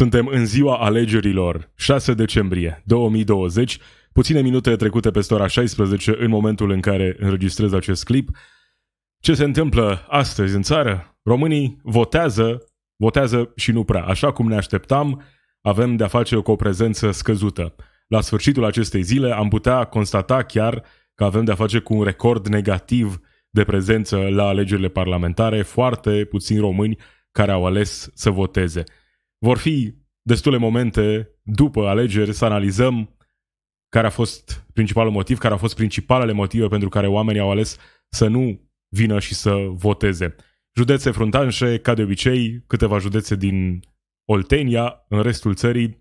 Suntem în ziua alegerilor, 6 decembrie 2020, puține minute trecute peste ora 16 în momentul în care înregistrez acest clip. Ce se întâmplă astăzi în țară? Românii votează, votează și nu prea. Așa cum ne așteptam, avem de-a face cu o prezență scăzută. La sfârșitul acestei zile am putea constata chiar că avem de-a face cu un record negativ de prezență la alegerile parlamentare, foarte puțini români care au ales să voteze. Vor fi destule momente după alegeri să analizăm care a fost principalul motiv, care a fost principalele motive pentru care oamenii au ales să nu vină și să voteze. Județe fruntanșe, ca de obicei, câteva județe din Oltenia, în restul țării,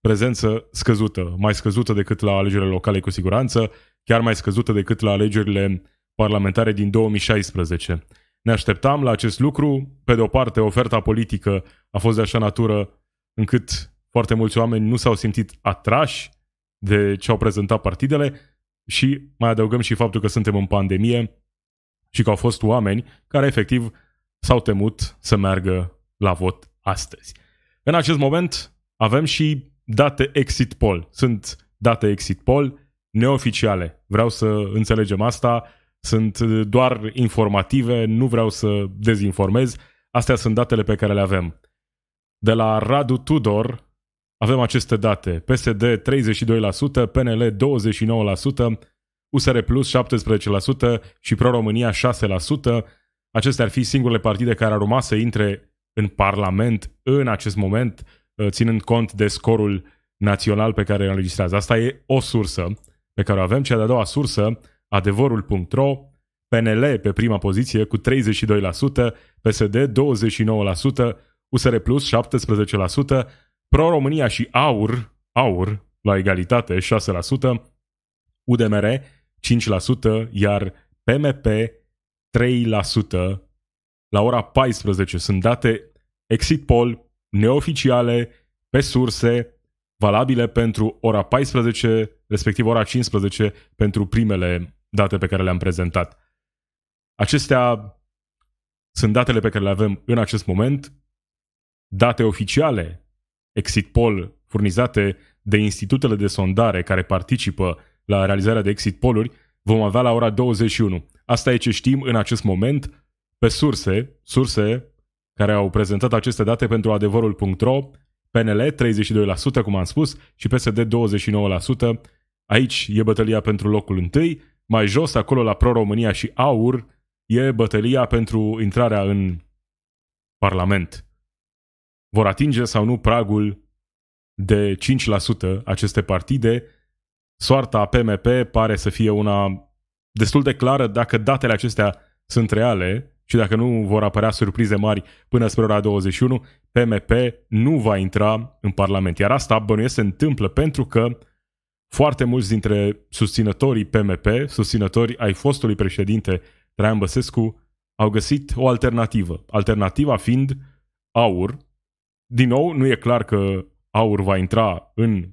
prezență scăzută, mai scăzută decât la alegerile locale cu siguranță, chiar mai scăzută decât la alegerile parlamentare din 2016. Ne așteptam la acest lucru. Pe de o parte, oferta politică a fost de așa natură încât foarte mulți oameni nu s-au simțit atrași de ce au prezentat partidele și mai adăugăm și faptul că suntem în pandemie și că au fost oameni care efectiv s-au temut să meargă la vot astăzi. În acest moment avem și date exit poll. Sunt date exit poll neoficiale. Vreau să înțelegem asta sunt uh, doar informative, nu vreau să dezinformez. Astea sunt datele pe care le avem. De la Radu Tudor avem aceste date. PSD 32%, PNL 29%, USR Plus 17% și Pro-România 6%. Acestea ar fi singurele partide care ar urma să intre în Parlament în acest moment, uh, ținând cont de scorul național pe care îl înregistrează. Asta e o sursă pe care o avem. Cea de-a doua sursă adevărul.ro, PNL pe prima poziție cu 32%, PSD 29%, USR Plus 17%, Pro-România și AUR, AUR la egalitate 6%, UDMR 5%, iar PMP 3%. La ora 14 sunt date exit poll neoficiale, pe surse, valabile pentru ora 14, respectiv ora 15 pentru primele date pe care le-am prezentat. Acestea sunt datele pe care le avem în acest moment, date oficiale, exit poll furnizate de institutele de sondare care participă la realizarea de exit poll-uri, vom avea la ora 21. Asta e ce știm în acest moment pe surse, surse care au prezentat aceste date pentru adevărul.ro, PNL 32%, cum am spus, și PSD 29%. Aici e bătălia pentru locul întâi, mai jos, acolo la Pro-România și Aur, e bătălia pentru intrarea în Parlament. Vor atinge sau nu pragul de 5% aceste partide? Soarta PMP pare să fie una destul de clară dacă datele acestea sunt reale și dacă nu vor apărea surprize mari până spre ora 21, PMP nu va intra în Parlament. Iar asta bănuiesc se întâmplă pentru că foarte mulți dintre susținătorii PMP, susținătorii ai fostului președinte Traian Băsescu, au găsit o alternativă. Alternativa fiind aur. Din nou, nu e clar că aur va intra în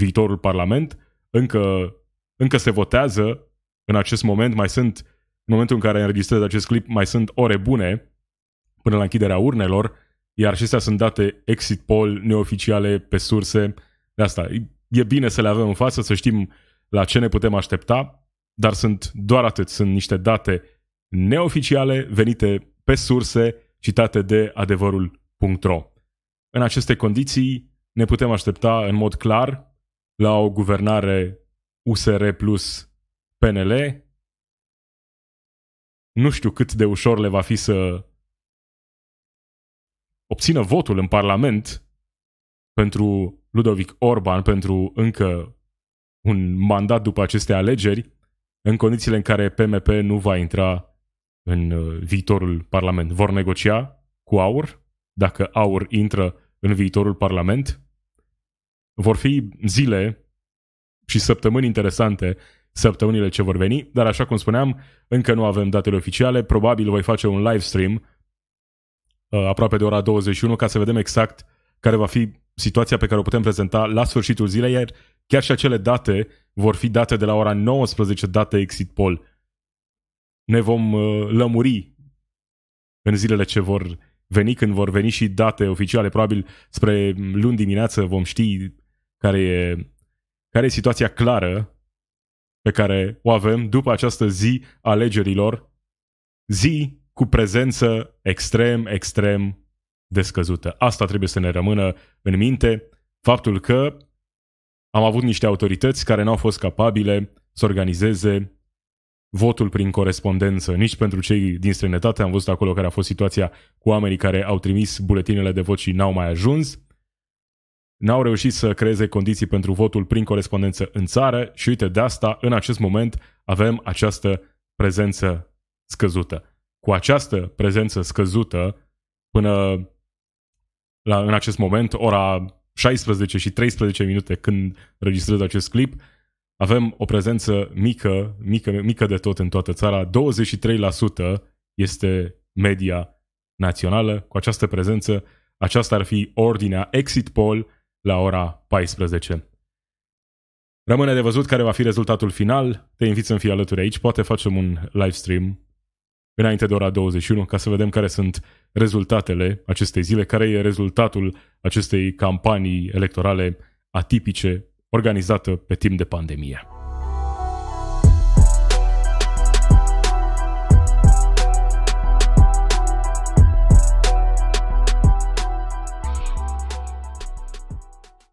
viitorul Parlament. Încă, încă se votează în acest moment. Mai sunt, în momentul în care înregistrez acest clip, mai sunt ore bune până la închiderea urnelor, iar acestea sunt date exit poll neoficiale pe surse. De asta, e bine să le avem în față, să știm la ce ne putem aștepta, dar sunt doar atât. Sunt niște date neoficiale venite pe surse citate de adevărul.ro. În aceste condiții ne putem aștepta în mod clar la o guvernare USR plus PNL. Nu știu cât de ușor le va fi să obțină votul în Parlament pentru Ludovic Orban pentru încă un mandat după aceste alegeri, în condițiile în care PMP nu va intra în uh, viitorul Parlament. Vor negocia cu AUR, dacă AUR intră în viitorul Parlament. Vor fi zile și săptămâni interesante săptămânile ce vor veni, dar așa cum spuneam, încă nu avem datele oficiale, probabil voi face un live stream uh, aproape de ora 21 ca să vedem exact care va fi situația pe care o putem prezenta la sfârșitul zilei, iar chiar și acele date vor fi date de la ora 19, date exit poll. Ne vom uh, lămuri în zilele ce vor veni, când vor veni și date oficiale. Probabil spre luni dimineață vom ști care e, care e situația clară pe care o avem după această zi alegerilor, zi cu prezență extrem, extrem descăzută. Asta trebuie să ne rămână în minte, faptul că am avut niște autorități care n-au fost capabile să organizeze votul prin corespondență, nici pentru cei din străinătate. Am văzut acolo care a fost situația cu oamenii care au trimis buletinele de vot și n-au mai ajuns. N-au reușit să creeze condiții pentru votul prin corespondență în țară și uite de asta, în acest moment, avem această prezență scăzută. Cu această prezență scăzută, până la, în acest moment, ora 16 și 13 minute când registrez acest clip, avem o prezență mică, mică, mică de tot în toată țara. 23% este media națională. Cu această prezență, aceasta ar fi ordinea exit poll la ora 14. Rămâne de văzut care va fi rezultatul final. Te invit să-mi fii alături aici. Poate facem un live stream înainte de ora 21 ca să vedem care sunt rezultatele acestei zile, care e rezultatul acestei campanii electorale atipice organizată pe timp de pandemie.